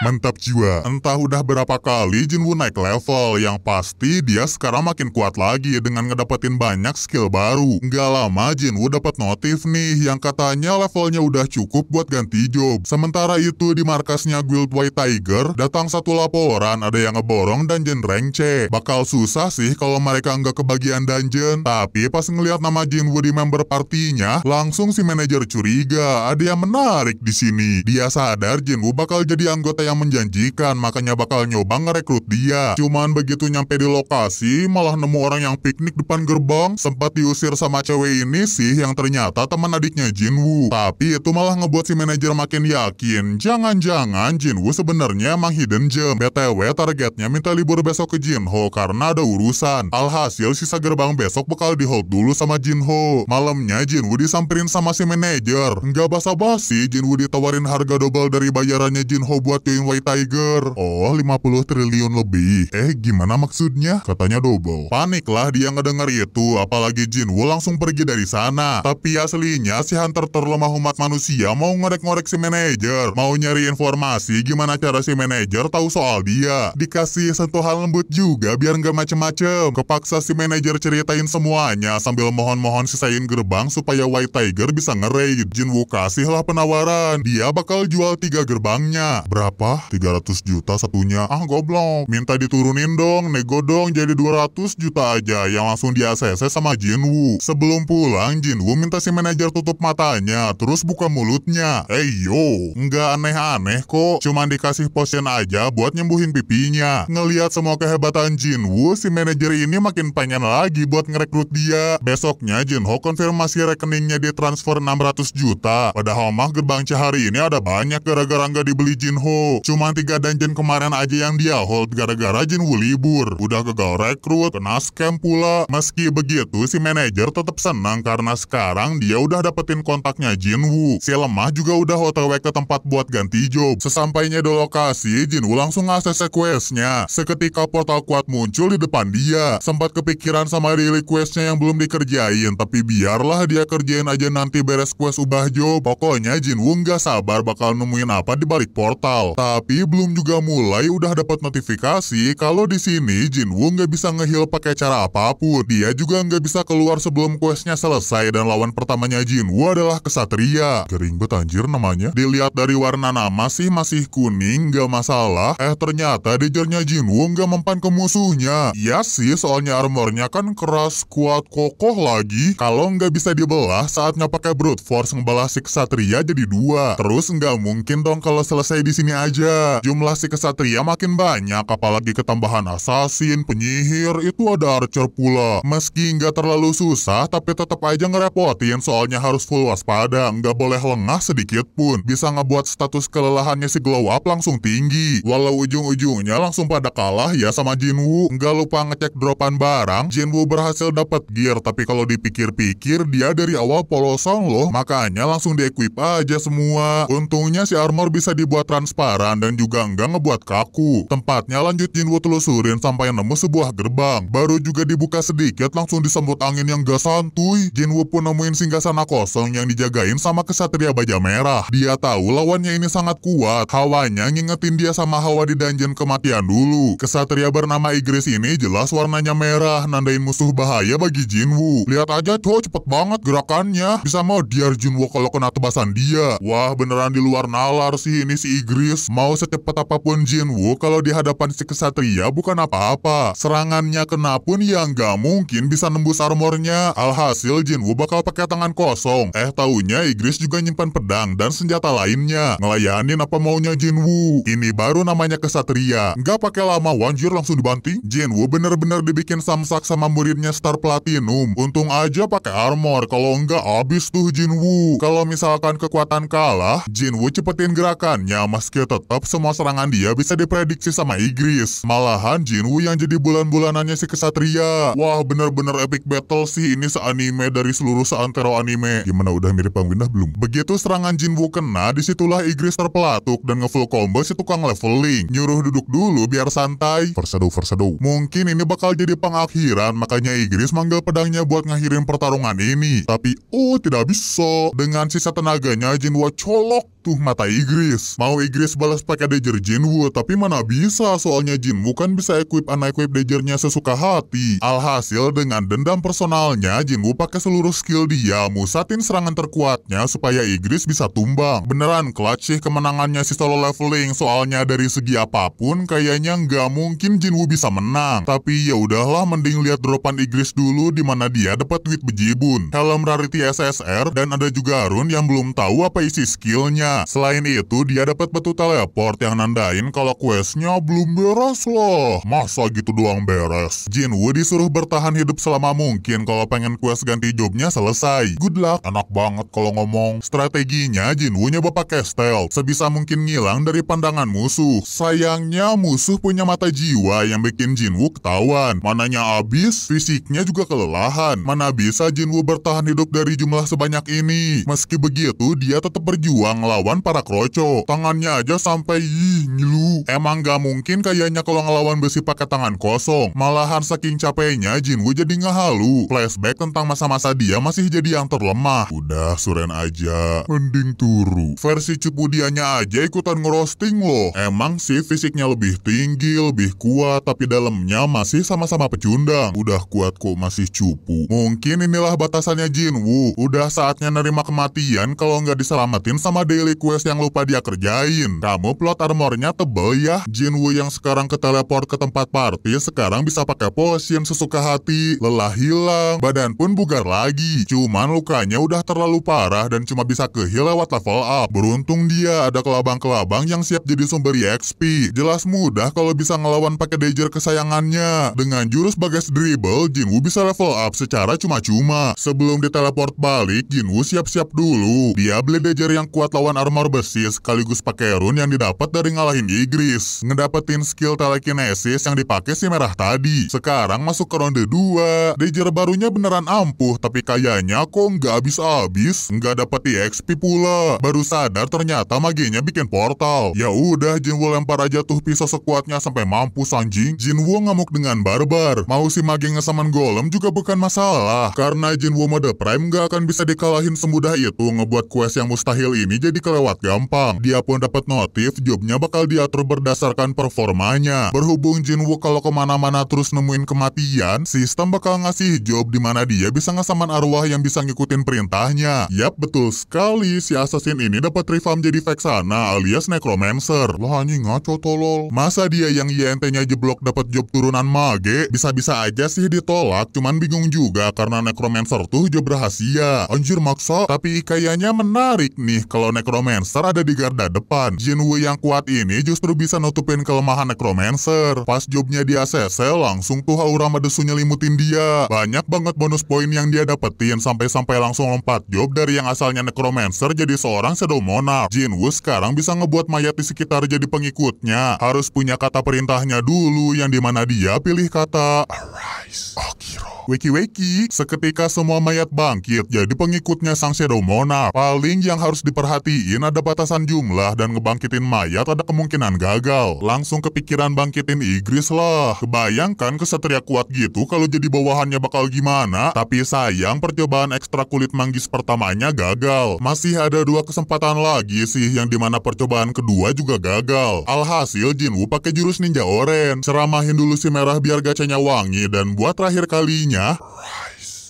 [SPEAKER 1] Mantap jiwa, entah udah berapa kali Jinwoo naik level, yang pasti dia sekarang makin kuat lagi dengan ngedapetin banyak skill baru. Nggak lama Jinwoo dapat notif nih, yang katanya levelnya udah cukup buat ganti job. Sementara itu di markasnya Guild White Tiger, datang satu laporan ada yang ngeborong dungeon rank C. Bakal susah sih kalau mereka nggak kebagian dungeon, tapi pas ngelihat nama Jinwoo di member partinya, langsung si manajer curiga, ada yang menarik di sini. Dia sadar Jinwoo bakal jadi anggota yang yang menjanjikan, makanya bakal nyoba ngerekrut dia. Cuman begitu nyampe di lokasi, malah nemu orang yang piknik depan gerbang. Sempat diusir sama cewek ini sih yang ternyata teman adiknya Jinwoo. Tapi itu malah ngebuat si manajer makin yakin, jangan-jangan Jinwoo sebenarnya emang hidden gem. BTW targetnya minta libur besok ke Jinho karena ada urusan. Alhasil sisa gerbang besok bakal di hold dulu sama Jinho. Malamnya Jinwoo disamperin sama si manajer. Nggak basa-basi, Jinwoo ditawarin harga double dari bayarannya Jinho buat ngeluarin White Tiger. Oh, 50 triliun lebih. Eh, gimana maksudnya? Katanya Dobo. Paniklah dia ngedenger itu, apalagi Jin Woo langsung pergi dari sana. Tapi aslinya si Hunter terlemah umat manusia mau ngorek-ngorek si manajer, mau nyari informasi gimana cara si manajer tahu soal dia. Dikasih sentuhan lembut juga biar nggak macem-macem. Kepaksa si manajer ceritain semuanya sambil mohon-mohon sisain gerbang supaya White Tiger bisa ngeraid. Jin Woo kasihlah penawaran, dia bakal jual tiga gerbangnya. Berapa Wah, 300 juta satunya. Ah, goblok. Minta diturunin dong, nego dong jadi 200 juta aja yang langsung di ACC sama Jinwoo. Sebelum pulang, Jinwoo minta si manajer tutup matanya, terus buka mulutnya. Eh, yo. Nggak aneh-aneh kok, cuman dikasih potion aja buat nyembuhin pipinya. Ngeliat semua kehebatan Jinwoo, si manajer ini makin pengen lagi buat ngerekrut dia. Besoknya, Jinho konfirmasi rekeningnya di transfer 600 juta. Padahal mah gerbang cahari ini ada banyak gara-gara nggak dibeli Jinho. Cuma tiga dungeon kemarin aja yang dia hold gara-gara Jinwu libur. Udah gagal rekrut, kena scam pula. Meski begitu, si manajer tetap senang karena sekarang dia udah dapetin kontaknya Jin Wu. Si lemah juga udah otw ke tempat buat ganti job. Sesampainya di lokasi, Jin Wu langsung akses sequestnya. Seketika portal kuat muncul di depan dia. Sempat kepikiran sama daily questnya yang belum dikerjain, tapi biarlah dia kerjain aja nanti beres quest ubah job. Pokoknya Jin Wu nggak sabar bakal nemuin apa di balik portal. Tapi belum juga mulai udah dapat notifikasi kalau di sini Jinwoo nggak bisa ngehil pakai cara apapun. Dia juga nggak bisa keluar sebelum questnya selesai dan lawan pertamanya Jin Jinwoo adalah kesatria. Kering betanjir namanya. Dilihat dari warna nama sih masih kuning nggak masalah. Eh ternyata Jin Jinwoo nggak mempan ke musuhnya. Iya sih soalnya armornya kan keras kuat kokoh lagi. Kalau nggak bisa dibelah saatnya pakai brute force ngebelah si kesatria jadi dua. Terus nggak mungkin dong kalau selesai di sini aja aja. Jumlah si kesatria makin banyak, apalagi ketambahan asasin penyihir, itu ada archer pula. Meski nggak terlalu susah, tapi tetap aja ngerepotin soalnya harus full waspada, nggak boleh lengah sedikit pun. Bisa ngebuat status kelelahannya si glow up langsung tinggi. Walau ujung-ujungnya langsung pada kalah ya sama Jinwu Nggak lupa ngecek dropan barang, Jinwu berhasil dapat gear, tapi kalau dipikir-pikir dia dari awal polosan loh, makanya langsung di-equip aja semua. Untungnya si armor bisa dibuat transparan penasaran dan juga enggak ngebuat kaku. Tempatnya lanjut Jinwoo telusurin sampai nemu sebuah gerbang. Baru juga dibuka sedikit langsung disambut angin yang gak santuy. Jinwoo pun nemuin singgah sana kosong yang dijagain sama kesatria baja merah. Dia tahu lawannya ini sangat kuat. Hawanya ngingetin dia sama hawa di dungeon kematian dulu. Kesatria bernama Igris ini jelas warnanya merah, nandain musuh bahaya bagi Jinwoo. Lihat aja cowok cepet banget gerakannya. Bisa mau diar Jinwoo kalau kena tebasan dia. Wah beneran di luar nalar sih ini si Igris. Mau secepat apapun Wu kalau di hadapan si kesatria bukan apa-apa. Serangannya kena pun ya nggak mungkin bisa nembus armornya. Alhasil Jin Wu bakal pakai tangan kosong. Eh taunya Igris juga nyimpan pedang dan senjata lainnya. Ngelayanin apa maunya Jin Wu. Ini baru namanya kesatria. Nggak pakai lama Wanjir langsung dibanting. Jin Wu bener-bener dibikin samsak sama muridnya Star Platinum. Untung aja pakai armor. Kalau nggak abis tuh Jin Wu. Kalau misalkan kekuatan kalah, Jin Wu cepetin gerakannya meski tetap tetap semua serangan dia bisa diprediksi sama Igris. Malahan Jinwoo yang jadi bulan-bulanannya si kesatria. Wah, bener-bener epic battle sih ini seanime dari seluruh seantero anime. Gimana udah mirip Bang belum? Begitu serangan Jinwoo kena, disitulah Igris terpelatuk dan ngefull combo si tukang leveling. Nyuruh duduk dulu biar santai. Versedo, versedo. Mungkin ini bakal jadi pengakhiran, makanya Igris manggil pedangnya buat ngakhirin pertarungan ini. Tapi, oh tidak bisa. Dengan sisa tenaganya, Jinwoo colok Tuh mata Igris. Mau Igris balas pakai Dagger Jinwu, tapi mana bisa soalnya Jinwu kan bisa equip unequip dejernya sesuka hati. Alhasil dengan dendam personalnya, Jinwu pakai seluruh skill dia, musatin serangan terkuatnya supaya Igris bisa tumbang. Beneran clutch sih kemenangannya si solo leveling, soalnya dari segi apapun kayaknya nggak mungkin Jinwu bisa menang. Tapi ya udahlah mending lihat dropan Igris dulu di mana dia dapat wit bejibun, helm rarity SSR, dan ada juga Arun yang belum tahu apa isi skillnya. Iya, selain itu, dia dapat petu teleport yang nandain kalau questnya belum beres loh. Masa gitu doang beres? Jinwoo disuruh bertahan hidup selama mungkin kalau pengen quest ganti jobnya selesai. Good luck, enak banget kalau ngomong. Strateginya, Jinwoo nyoba pakai stealth, sebisa mungkin ngilang dari pandangan musuh. Sayangnya, musuh punya mata jiwa yang bikin Jinwoo ketahuan. Mananya abis, fisiknya juga kelelahan. Mana bisa Jinwoo bertahan hidup dari jumlah sebanyak ini? Meski begitu, dia tetap berjuang lawan ngelawan para kroco. Tangannya aja sampai ih ngilu. Emang gak mungkin kayaknya kalau ngelawan besi pakai tangan kosong. Malahan saking capeknya Jinwoo jadi ngehalu. Flashback tentang masa-masa dia masih jadi yang terlemah. Udah suren aja. Mending turu. Versi cupu dianya aja ikutan ngerosting loh. Emang sih fisiknya lebih tinggi, lebih kuat, tapi dalamnya masih sama-sama pecundang. Udah kuat kok masih cupu. Mungkin inilah batasannya Jinwoo. Udah saatnya nerima kematian kalau nggak diselamatin sama Daily request yang lupa dia kerjain. Kamu plot armornya tebel ya. Jinwoo yang sekarang ke teleport ke tempat party sekarang bisa pakai potion sesuka hati. Lelah hilang, badan pun bugar lagi. Cuman lukanya udah terlalu parah dan cuma bisa kehil lewat level up. Beruntung dia ada kelabang-kelabang yang siap jadi sumber EXP. Jelas mudah kalau bisa ngelawan pakai dagger kesayangannya. Dengan jurus bagas dribble, Jinwoo bisa level up secara cuma-cuma. Sebelum diteleport balik, Jinwoo siap-siap dulu. Dia beli dagger yang kuat lawan armor besi sekaligus pakai rune yang didapat dari ngalahin Igris, Ngedapetin skill telekinesis yang dipakai si merah tadi. Sekarang masuk ke ronde 2. Dejer barunya beneran ampuh, tapi kayaknya kok nggak habis-habis. Nggak dapet EXP pula. Baru sadar ternyata maginya bikin portal. Ya udah, Jinwoo lempar aja tuh pisau sekuatnya sampai mampu sanjing. Jinwoo ngamuk dengan barbar. Mau si mage ngesaman golem juga bukan masalah. Karena Jinwoo mode prime nggak akan bisa dikalahin semudah itu ngebuat quest yang mustahil ini jadi lewat gampang. Dia pun dapat notif jobnya bakal diatur berdasarkan performanya. Berhubung Jin Jinwoo kalau kemana-mana terus nemuin kematian, sistem bakal ngasih job di mana dia bisa ngesaman arwah yang bisa ngikutin perintahnya. Yap, betul sekali. Si assassin ini dapat reform jadi Vexana alias Necromancer. Lah anjing ngaco tolol. Masa dia yang ynt nya jeblok dapat job turunan mage? Bisa-bisa aja sih ditolak, cuman bingung juga karena Necromancer tuh job rahasia. Anjir maksa, tapi kayaknya menarik nih kalau Necromancer Necromancer ada di garda depan. Jinwoo yang kuat ini justru bisa nutupin kelemahan Necromancer. Pas jobnya di ACC, langsung tuh aura medesu nyelimutin dia. Banyak banget bonus poin yang dia dapetin sampai-sampai langsung lompat job dari yang asalnya Necromancer jadi seorang Shadow Monarch. Jinwoo sekarang bisa ngebuat mayat di sekitar jadi pengikutnya. Harus punya kata perintahnya dulu yang dimana dia pilih kata Arise, Okiro. Wiki-wiki, seketika semua mayat bangkit jadi pengikutnya sang Shadow Monarch. Paling yang harus diperhatiin mungkin ada batasan jumlah dan ngebangkitin mayat ada kemungkinan gagal. Langsung kepikiran bangkitin Igris lah. Kebayangkan kesatria kuat gitu kalau jadi bawahannya bakal gimana. Tapi sayang percobaan ekstra kulit manggis pertamanya gagal. Masih ada dua kesempatan lagi sih yang dimana percobaan kedua juga gagal. Alhasil Jinwoo pakai jurus ninja oren. Ceramahin dulu si merah biar gacanya wangi dan buat terakhir kalinya...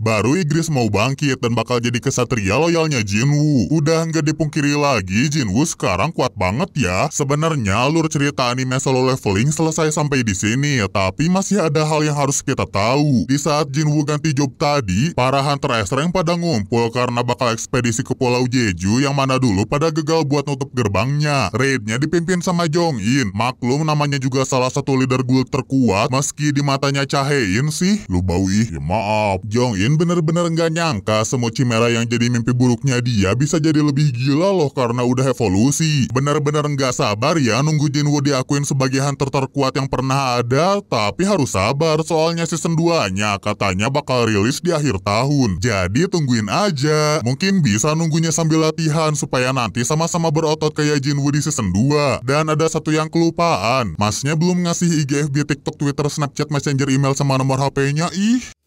[SPEAKER 1] Baru Igris mau bangkit dan bakal jadi kesatria loyalnya Jinwoo. Udah nggak dipungkiri lagi, Jinwoo sekarang kuat banget ya. Sebenarnya alur cerita anime solo leveling selesai sampai di sini, tapi masih ada hal yang harus kita tahu. Di saat Jinwoo ganti job tadi, para Hunter S rank pada ngumpul karena bakal ekspedisi ke Pulau Jeju yang mana dulu pada gagal buat nutup gerbangnya. Raidnya dipimpin sama Jong In. Maklum namanya juga salah satu leader guild terkuat meski di matanya cahein sih. Lu bau ih, ya maaf. Jong In Jin bener-bener nggak nyangka semua Chimera yang jadi mimpi buruknya dia bisa jadi lebih gila loh karena udah evolusi. Bener-bener nggak sabar ya nunggu Jinwoo diakuin sebagai hunter terkuat yang pernah ada, tapi harus sabar soalnya season 2-nya katanya bakal rilis di akhir tahun. Jadi tungguin aja. Mungkin bisa nunggunya sambil latihan supaya nanti sama-sama berotot kayak Jinwoo di season 2. Dan ada satu yang kelupaan, masnya belum ngasih IG, FB, TikTok, Twitter, Snapchat, Messenger, email sama nomor HP-nya. Ih,